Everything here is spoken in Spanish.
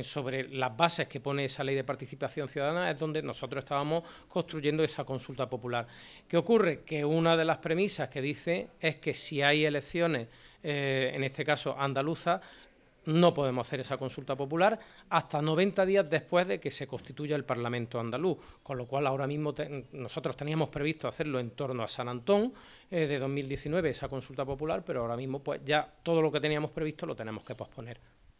sobre las bases que pone esa ley de participación ciudadana es donde nosotros estábamos construyendo esa consulta popular. ¿Qué ocurre? Que una de las premisas que dice es que si hay elecciones, eh, en este caso andaluza, no podemos hacer esa consulta popular hasta 90 días después de que se constituya el Parlamento andaluz, con lo cual ahora mismo nosotros teníamos previsto hacerlo en torno a San Antón eh, de 2019, esa consulta popular, pero ahora mismo pues ya todo lo que teníamos previsto lo tenemos que posponer.